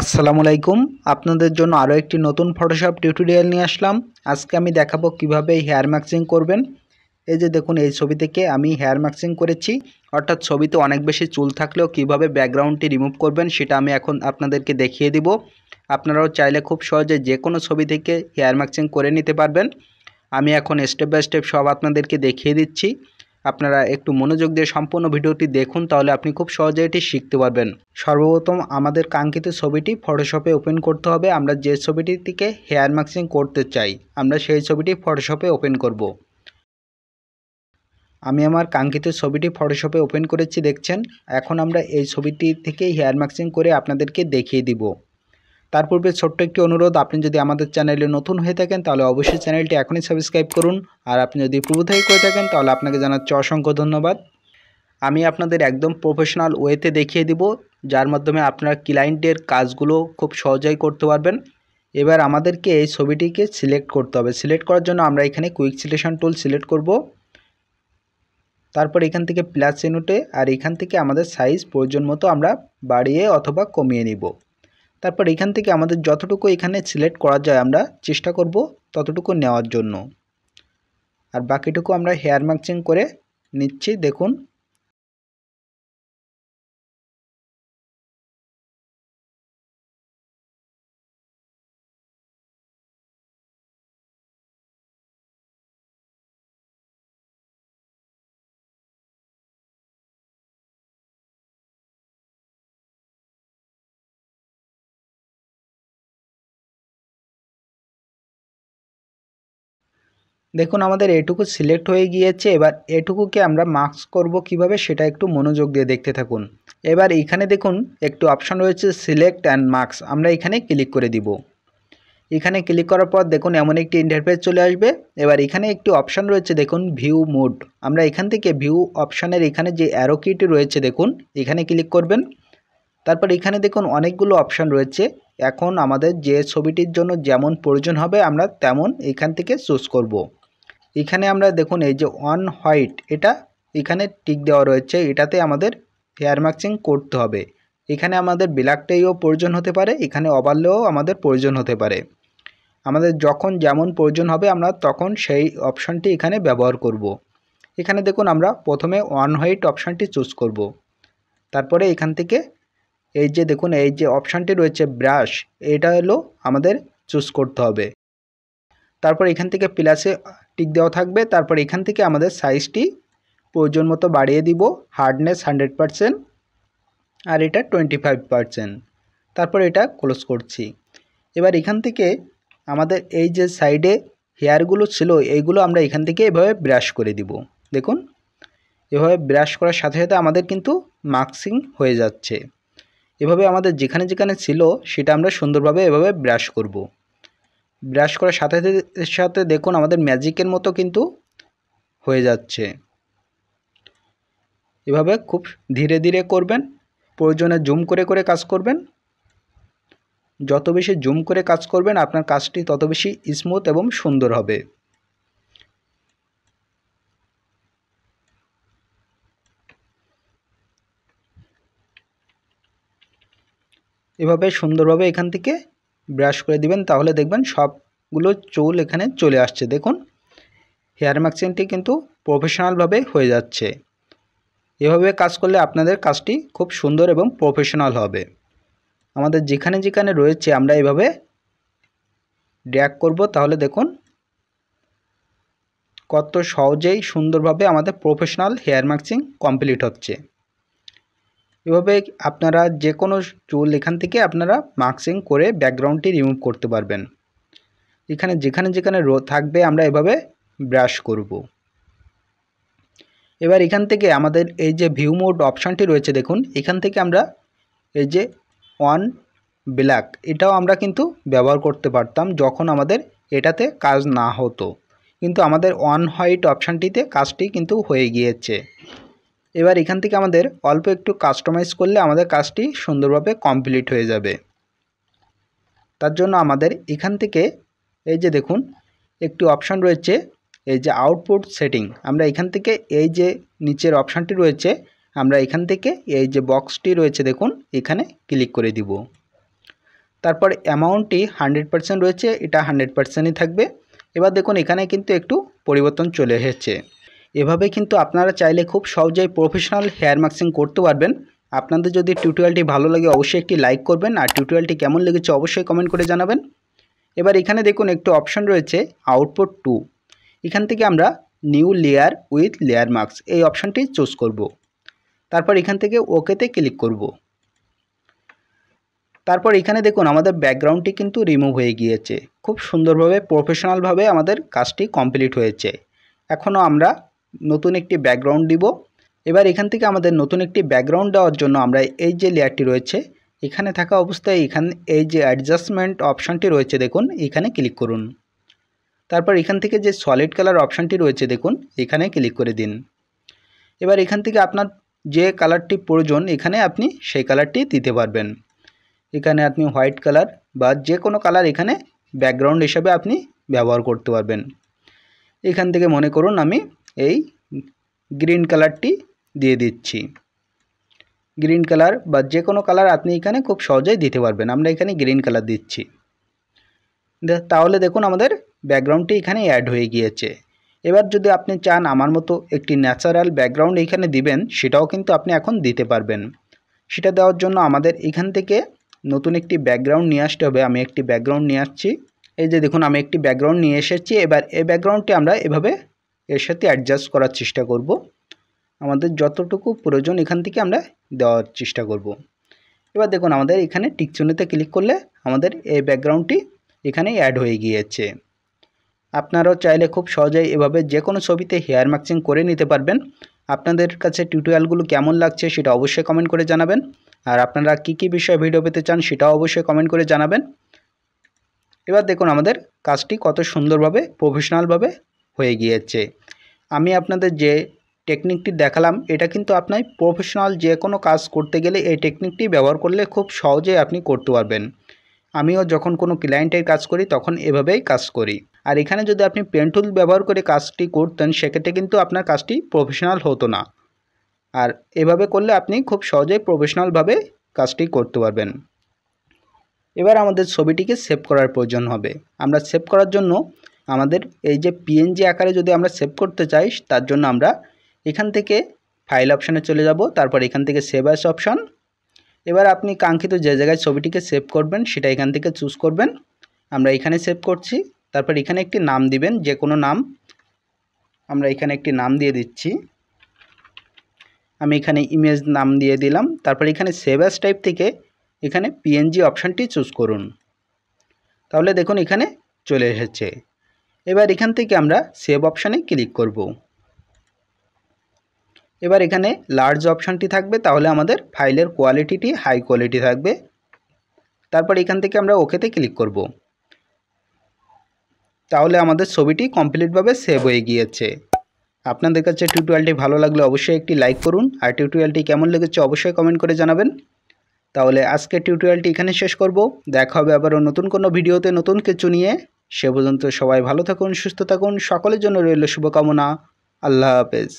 আসসালামু আলাইকুম আপনাদের জন্য আরও একটি নতুন ফটোশপ টিউটোরিয়াল নিয়ে আসলাম আজকে আমি দেখাবো কিভাবে হেয়ার ম্যাক্সিং করবেন এই যে দেখুন এই ছবি থেকে আমি হেয়ার ম্যাক্সিং করেছি অর্থাৎ ছবিতে অনেক বেশি চুল থাকলেও কিভাবে ব্যাকগ্রাউন্ডটি রিমুভ করবেন সেটা আমি এখন আপনাদেরকে দেখিয়ে দিব আপনারাও চাইলে খুব সহজে যে কোনো ছবি থেকে হেয়ার ম্যাক্সিং করে নিতে পারবেন আমি এখন স্টেপ বাই স্টেপ সব আপনাদেরকে দেখিয়ে দিচ্ছি আপনারা একটু মনোযোগ দিয়ে সম্পূর্ণ ভিডিওটি দেখুন তাহলে আপনি খুব সহজে এটি শিখতে পারবেন সর্বপ্রথম আমাদের কাঙ্ক্ষিত ছবিটি ফটোশপে ওপেন করতে হবে আমরা যে ছবিটি থেকে হেয়ার মাস্কিং করতে চাই আমরা সেই ছবিটি ফটোশপে ওপেন করব। আমি আমার কাঙ্ক্ষিত ছবিটি ফটোশপে ওপেন করেছি দেখছেন এখন আমরা এই ছবিটি থেকে হেয়ার মাস্কিং করে আপনাদেরকে দেখিয়ে দিব তার পূর্বে ছোট্ট একটি অনুরোধ আপনি যদি আমাদের চ্যানেলে নতুন হয়ে থাকেন তাহলে অবশ্যই চ্যানেলটি এখনই সাবস্ক্রাইব করুন আর আপনি যদি পূর্ব থেকে করে থাকেন তাহলে আপনাকে জানাচ্ছি অসংখ্য ধন্যবাদ আমি আপনাদের একদম প্রফেশনাল ওয়েতে দেখিয়ে দিব যার মাধ্যমে আপনারা ক্লায়েন্টের কাজগুলো খুব সহজেই করতে পারবেন এবার আমাদেরকে এই ছবিটিকে সিলেক্ট করতে হবে সিলেক্ট করার জন্য আমরা এখানে কুইক সিলেকশন টুল সিলেক্ট করব তারপর এখান থেকে প্লাস চিহ্নটে আর এখান থেকে আমাদের সাইজ প্রয়োজন মতো আমরা বাড়িয়ে অথবা কমিয়ে নিব তারপর এখান থেকে আমাদের যতটুকু এখানে সিলেক্ট করা যায় আমরা চেষ্টা করব ততটুকু নেওয়ার জন্য আর বাকিটুকু আমরা হেয়ার ম্যাক্সিং করে নিচ্ছি দেখুন দেখুন আমাদের এটুকু সিলেক্ট হয়ে গিয়েছে এবার এটুকুকে আমরা মার্কস করব কিভাবে সেটা একটু মনোযোগ দিয়ে দেখতে থাকুন এবার এখানে দেখুন একটু অপশান রয়েছে সিলেক্ট অ্যান্ড মার্কস আমরা এখানে ক্লিক করে দিব এখানে ক্লিক করার পর দেখুন এমন একটি ইন্টারফেস চলে আসবে এবার এখানে একটি অপশান রয়েছে দেখুন ভিউ মোড আমরা এখান থেকে ভিউ অপশানের এখানে যে অ্যারো রয়েছে দেখুন এখানে ক্লিক করবেন তারপর এখানে দেখুন অনেকগুলো অপশান রয়েছে এখন আমাদের যে ছবিটির জন্য যেমন প্রয়োজন হবে আমরা তেমন এখান থেকে চুজ করবো এখানে আমরা দেখুন এই যে অন হোয়াইট এটা এখানে টিক দেওয়া রয়েছে এটাতে আমাদের হেয়ার ম্যাক্সিং করতে হবে এখানে আমাদের ব্ল্যাকটাইও প্রয়োজন হতে পারে এখানে ওভারলেও আমাদের প্রয়োজন হতে পারে আমাদের যখন যেমন প্রয়োজন হবে আমরা তখন সেই অপশানটি এখানে ব্যবহার করব। এখানে দেখুন আমরা প্রথমে ওয়ান হোয়াইট অপশানটি চুজ করব। তারপরে এখান থেকে এই যে দেখুন এই যে অপশানটি রয়েছে ব্রাশ এটা হলো আমাদের চুজ করতে হবে তারপর এখান থেকে প্লাসে টিক দেওয়া থাকবে তারপর এখান থেকে আমাদের সাইজটি প্রয়োজন মতো বাড়িয়ে দিব হার্ডনেস হান্ড্রেড পারসেন্ট আর এটা টোয়েন্টি ফাইভ পারসেন্ট তারপর এটা ক্লোজ করছি এবার এখান থেকে আমাদের এই যে সাইডে হেয়ারগুলো ছিল এইগুলো আমরা এখান থেকে এভাবে ব্রাশ করে দিব দেখুন এভাবে ব্রাশ করার সাথে সাথে আমাদের কিন্তু মাক্সিং হয়ে যাচ্ছে এভাবে আমাদের যেখানে যেখানে ছিল সেটা আমরা সুন্দরভাবে এভাবে ব্রাশ করবো ব্রাশ করার সাথে সাথে দেখুন আমাদের ম্যাজিকের মতো কিন্তু হয়ে যাচ্ছে এভাবে খুব ধীরে ধীরে করবেন প্রয়োজনে জুম করে করে কাজ করবেন যত বেশি জুম করে কাজ করবেন আপনার কাজটি তত বেশি স্মুথ এবং সুন্দর হবে এভাবে সুন্দরভাবে এখান থেকে ব্রাশ করে দিবেন তাহলে দেখবেন সবগুলো চুল এখানে চলে আসছে দেখুন হেয়ার ম্যাক্সিংটি কিন্তু প্রফেশনালভাবে হয়ে যাচ্ছে এভাবে কাজ করলে আপনাদের কাজটি খুব সুন্দর এবং প্রফেশনাল হবে আমাদের যেখানে যেখানে রয়েছে আমরা এভাবে ড্র্যাক করব তাহলে দেখুন কত সহজেই সুন্দরভাবে আমাদের প্রফেশনাল হেয়ার ম্যাক্সিং কমপ্লিট হচ্ছে এভাবে আপনারা যে কোনো চুল এখান থেকে আপনারা মাস্কিং করে ব্যাকগ্রাউন্ডটি রিমুভ করতে পারবেন এখানে যেখানে যেখানে রো থাকবে আমরা এভাবে ব্রাশ করব এবার এখান থেকে আমাদের এই যে ভিউ মোড অপশানটি রয়েছে দেখুন এখান থেকে আমরা এই যে অন ব্ল্যাক এটাও আমরা কিন্তু ব্যবহার করতে পারতাম যখন আমাদের এটাতে কাজ না হতো কিন্তু আমাদের অন হোয়াইট অপশানটিতে কাজটি কিন্তু হয়ে গিয়েছে এবার এখান থেকে আমাদের অল্প একটু কাস্টমাইজ করলে আমাদের কাজটি সুন্দরভাবে কমপ্লিট হয়ে যাবে তার জন্য আমাদের এখান থেকে এই যে দেখুন একটি অপশান রয়েছে এই যে আউটপুট সেটিং আমরা এখান থেকে এই যে নিচের অপশানটি রয়েছে আমরা এখান থেকে এই যে বক্সটি রয়েছে দেখুন এখানে ক্লিক করে দিব তারপর অ্যামাউন্টটি হান্ড্রেড পার্সেন্ট রয়েছে এটা হান্ড্রেড পার্সেন্টই থাকবে এবার দেখুন এখানে কিন্তু একটু পরিবর্তন চলে এসেছে এভাবে কিন্তু আপনারা চাইলে খুব সহজেই প্রফেশনাল হেয়ার ম্যাক্সিং করতে পারবেন আপনাদের যদি টিউটোরিয়ালটি ভালো লাগে অবশ্যই একটি লাইক করবেন আর টিউটোরিয়ালটি কেমন লেগেছে অবশ্যই কমেন্ট করে জানাবেন এবার এখানে দেখুন একটু অপশন রয়েছে আউটপুট টু এখান থেকে আমরা new layer with layer mask এই অপশানটি চুজ করব। তারপর এখান থেকে ওকেতে ক্লিক করব। তারপর এখানে দেখুন আমাদের ব্যাকগ্রাউন্ডটি কিন্তু রিমুভ হয়ে গিয়েছে খুব সুন্দরভাবে প্রফেশনালভাবে আমাদের কাজটি কমপ্লিট হয়েছে এখনও আমরা নতুন একটি ব্যাকগ্রাউন্ড দিব এবার এখান থেকে আমাদের নতুন একটি ব্যাকগ্রাউন্ড দেওয়ার জন্য আমরা এই যে লেয়ারটি রয়েছে এখানে থাকা অবস্থায় এখান এই যে অ্যাডজাস্টমেন্ট অপশানটি রয়েছে দেখুন এখানে ক্লিক করুন তারপর এখান থেকে যে সলিড কালার অপশানটি রয়েছে দেখুন এখানে ক্লিক করে দিন এবার এখান থেকে আপনার যে কালারটি প্রয়োজন এখানে আপনি সেই কালারটি দিতে পারবেন এখানে আপনি হোয়াইট কালার বা যে কোনো কালার এখানে ব্যাকগ্রাউন্ড হিসাবে আপনি ব্যবহার করতে পারবেন এখান থেকে মনে করুন আমি এই গ্রিন কালারটি দিয়ে দিচ্ছি গ্রিন কালার বা যে কোনো কালার আপনি এখানে খুব সহজেই দিতে পারবেন আমরা এখানে গ্রিন কালার দিচ্ছি তাহলে দেখুন আমাদের ব্যাকগ্রাউন্ডটি এখানে অ্যাড হয়ে গিয়েছে এবার যদি আপনি চান আমার মতো একটি ন্যাচারাল ব্যাকগ্রাউন্ড এখানে দিবেন সেটাও কিন্তু আপনি এখন দিতে পারবেন সেটা দেওয়ার জন্য আমাদের এখান থেকে নতুন একটি ব্যাকগ্রাউন্ড নিয়ে আসতে হবে আমি একটি ব্যাকগ্রাউন্ড নিয়ে আসছি এই যে দেখুন আমি একটি ব্যাকগ্রাউন্ড নিয়ে এসেছি এবার এই ব্যাকগ্রাউন্ডটি আমরা এভাবে এর সাথে অ্যাডজাস্ট করার চেষ্টা করব আমাদের যতটুকু প্রয়োজন এখান থেকে আমরা দেওয়ার চেষ্টা করব এবার দেখুন আমাদের এখানে টিকচুনিতে ক্লিক করলে আমাদের এই ব্যাকগ্রাউন্ডটি এখানে অ্যাড হয়ে গিয়েছে আপনারাও চাইলে খুব সহজেই এভাবে যে কোনো ছবিতে হেয়ার ম্যাক্সিং করে নিতে পারবেন আপনাদের কাছে টিউটোরিয়ালগুলো কেমন লাগছে সেটা অবশ্যই কমেন্ট করে জানাবেন আর আপনারা কি কি বিষয়ে ভিডিও পেতে চান সেটাও অবশ্যই কমেন্ট করে জানাবেন এবার দেখুন আমাদের কাজটি কত সুন্দরভাবে প্রফেশনালভাবে হয়ে গিয়েছে আমি আপনাদের যে টেকনিকটি দেখালাম এটা কিন্তু আপনার প্রফেশনাল যে কোনো কাজ করতে গেলে এই টেকনিকটি ব্যবহার করলে খুব সহজে আপনি করতে পারবেন আমিও যখন কোনো ক্লায়েন্টের কাজ করি তখন এভাবেই কাজ করি আর এখানে যদি আপনি পেন টুল ব্যবহার করে কাজটি করতেন সেক্ষেত্রে কিন্তু আপনার কাজটি প্রফেশনাল হতো না আর এভাবে করলে আপনি খুব সহজেই প্রফেশনালভাবে কাজটি করতে পারবেন এবার আমাদের ছবিটিকে সেভ করার প্রয়োজন হবে আমরা সেভ করার জন্য আমাদের এই যে পিএনজি আকারে যদি আমরা সেভ করতে চাই তার জন্য আমরা এখান থেকে ফাইল অপশানে চলে যাব তারপর এখান থেকে সেভ অ্যাস অপশান এবার আপনি কাঙ্ক্ষিত যে জায়গায় ছবিটিকে সেভ করবেন সেটা এখান থেকে চুজ করবেন আমরা এখানে সেভ করছি তারপর এখানে একটি নাম দিবেন যে কোনো নাম আমরা এখানে একটি নাম দিয়ে দিচ্ছি আমি এখানে ইমেজ নাম দিয়ে দিলাম তারপর এখানে সেভ অ্যাস টাইপ থেকে এখানে পিএনজি অপশানটি চুজ করুন তাহলে দেখুন এখানে চলে এসেছে এবার এখান থেকে আমরা সেভ অপশানে ক্লিক করব এবার এখানে লার্জ অপশানটি থাকবে তাহলে আমাদের ফাইলের কোয়ালিটিটি হাই কোয়ালিটি থাকবে তারপর এখান থেকে আমরা ওকেতে ক্লিক করব তাহলে আমাদের ছবিটি কমপ্লিটভাবে সেভ হয়ে গিয়েছে আপনাদের কাছে টিউটোরিয়ালটি ভালো লাগলে অবশ্যই একটি লাইক করুন আর টিউটোরিয়ালটি কেমন লেগেছে অবশ্যই কমেন্ট করে জানাবেন তাহলে আজকে টিউটোরিয়ালটি এখানে শেষ করব দেখা হবে আবারও নতুন কোনো ভিডিওতে নতুন কিছু নিয়ে সে পর্যন্ত সবাই ভালো থাকুন সুস্থ থাকুন সকলের জন্য রইল শুভকামনা আল্লাহ হাফেজ